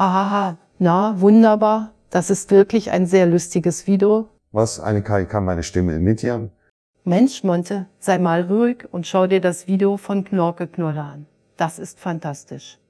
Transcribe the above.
aha, na, wunderbar. Das ist wirklich ein sehr lustiges Video. Was, eine KI kann meine Stimme imitieren? Mensch, Monte, sei mal ruhig und schau dir das Video von Knorke Knolle an. Das ist fantastisch.